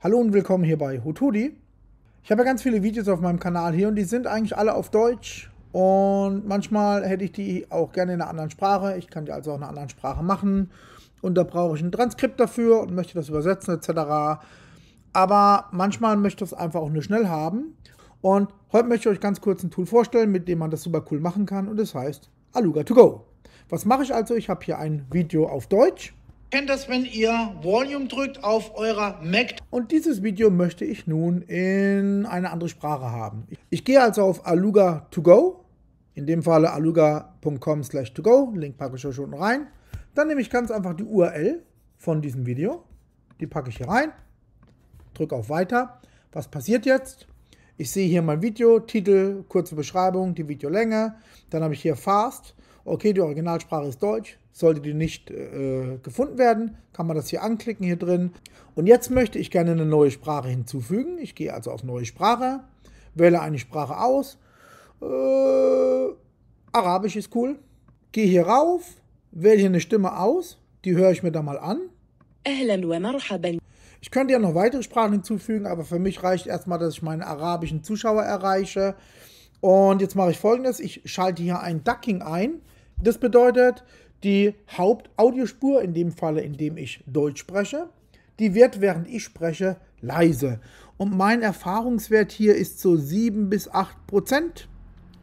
Hallo und willkommen hier bei Hutudi. Ich habe ja ganz viele Videos auf meinem Kanal hier und die sind eigentlich alle auf Deutsch und manchmal hätte ich die auch gerne in einer anderen Sprache. Ich kann die also auch in einer anderen Sprache machen und da brauche ich ein Transkript dafür und möchte das übersetzen etc. Aber manchmal möchte ich das einfach auch nur schnell haben und heute möchte ich euch ganz kurz ein Tool vorstellen, mit dem man das super cool machen kann und das heißt Aluga 2 go. Was mache ich also? Ich habe hier ein Video auf Deutsch Kennt das, wenn ihr Volume drückt auf eurer Mac? Und dieses Video möchte ich nun in eine andere Sprache haben. Ich gehe also auf Aluga to go, in dem Falle aluga.com slash to go, Link packe ich euch unten rein. Dann nehme ich ganz einfach die URL von diesem Video, die packe ich hier rein, drücke auf Weiter. Was passiert jetzt? Ich sehe hier mein Video, Titel, kurze Beschreibung, die Videolänge. Dann habe ich hier Fast okay, die Originalsprache ist Deutsch, sollte die nicht äh, gefunden werden, kann man das hier anklicken hier drin. Und jetzt möchte ich gerne eine neue Sprache hinzufügen. Ich gehe also auf neue Sprache, wähle eine Sprache aus. Äh, Arabisch ist cool. Gehe hier rauf, wähle hier eine Stimme aus, die höre ich mir dann mal an. Ich könnte ja noch weitere Sprachen hinzufügen, aber für mich reicht erstmal, dass ich meine arabischen Zuschauer erreiche. Und jetzt mache ich folgendes, ich schalte hier ein Ducking ein. Das bedeutet, die Hauptaudiospur, in dem Falle, in dem ich Deutsch spreche, die wird, während ich spreche, leise. Und mein Erfahrungswert hier ist so 7 bis 8 Prozent.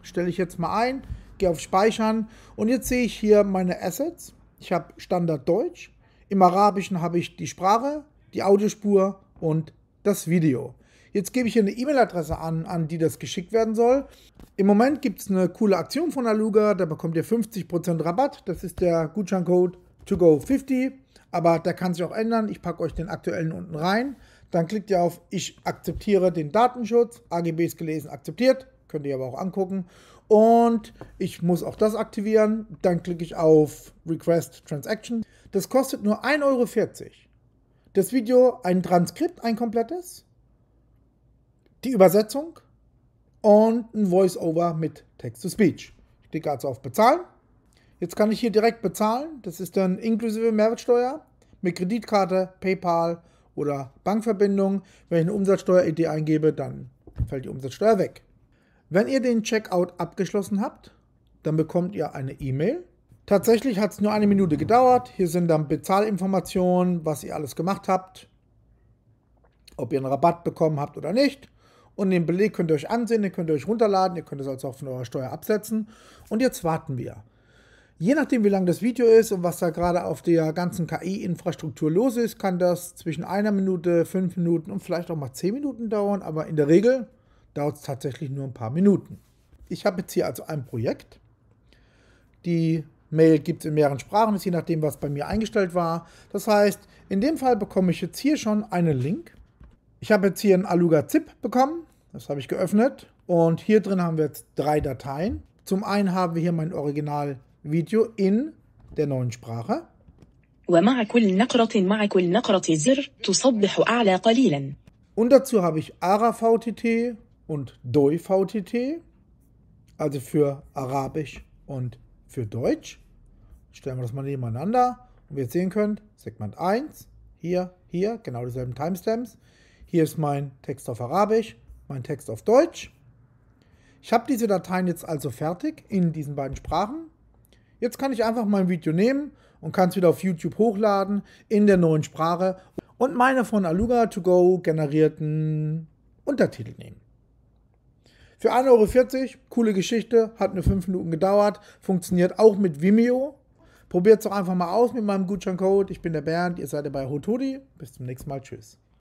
Stelle ich jetzt mal ein, gehe auf Speichern und jetzt sehe ich hier meine Assets. Ich habe Standard Deutsch. Im Arabischen habe ich die Sprache, die Audiospur und das Video. Jetzt gebe ich hier eine E-Mail-Adresse an, an die das geschickt werden soll. Im Moment gibt es eine coole Aktion von Aluga, da bekommt ihr 50% Rabatt. Das ist der Gutscheincode ToGo50, aber der kann sich auch ändern. Ich packe euch den aktuellen unten rein. Dann klickt ihr auf Ich akzeptiere den Datenschutz. AGB ist gelesen, akzeptiert. Könnt ihr aber auch angucken. Und ich muss auch das aktivieren. Dann klicke ich auf Request Transaction. Das kostet nur 1,40 Euro. Das Video, ein Transkript, ein komplettes die Übersetzung und ein Voice-Over mit Text-to-Speech. Ich klicke also auf Bezahlen. Jetzt kann ich hier direkt bezahlen. Das ist dann inklusive Mehrwertsteuer mit Kreditkarte, PayPal oder Bankverbindung. Wenn ich eine Umsatzsteuer-ID eingebe, dann fällt die Umsatzsteuer weg. Wenn ihr den Checkout abgeschlossen habt, dann bekommt ihr eine E-Mail. Tatsächlich hat es nur eine Minute gedauert. Hier sind dann Bezahlinformationen, was ihr alles gemacht habt, ob ihr einen Rabatt bekommen habt oder nicht. Und den Beleg könnt ihr euch ansehen, den könnt ihr euch runterladen, ihr könnt es also auch von eurer Steuer absetzen. Und jetzt warten wir. Je nachdem, wie lang das Video ist und was da gerade auf der ganzen KI-Infrastruktur los ist, kann das zwischen einer Minute, fünf Minuten und vielleicht auch mal zehn Minuten dauern, aber in der Regel dauert es tatsächlich nur ein paar Minuten. Ich habe jetzt hier also ein Projekt. Die Mail gibt es in mehreren Sprachen, ist je nachdem, was bei mir eingestellt war. Das heißt, in dem Fall bekomme ich jetzt hier schon einen Link ich habe jetzt hier ein Aluga ZIP bekommen. Das habe ich geöffnet. Und hier drin haben wir jetzt drei Dateien. Zum einen haben wir hier mein Originalvideo in der neuen Sprache. Und dazu habe ich ARA VTT und DOI VTT, also für Arabisch und für Deutsch. Stellen wir das mal nebeneinander. Und wie ihr sehen könnt, Segment 1, hier, hier, genau dieselben Timestamps. Hier ist mein Text auf Arabisch, mein Text auf Deutsch. Ich habe diese Dateien jetzt also fertig in diesen beiden Sprachen. Jetzt kann ich einfach mein Video nehmen und kann es wieder auf YouTube hochladen in der neuen Sprache und meine von Aluga 2 go generierten Untertitel nehmen. Für 1,40 Euro, coole Geschichte, hat nur 5 Minuten gedauert, funktioniert auch mit Vimeo. Probiert es doch einfach mal aus mit meinem Gutscheincode. Ich bin der Bernd, ihr seid bei Hotodi. Bis zum nächsten Mal, tschüss.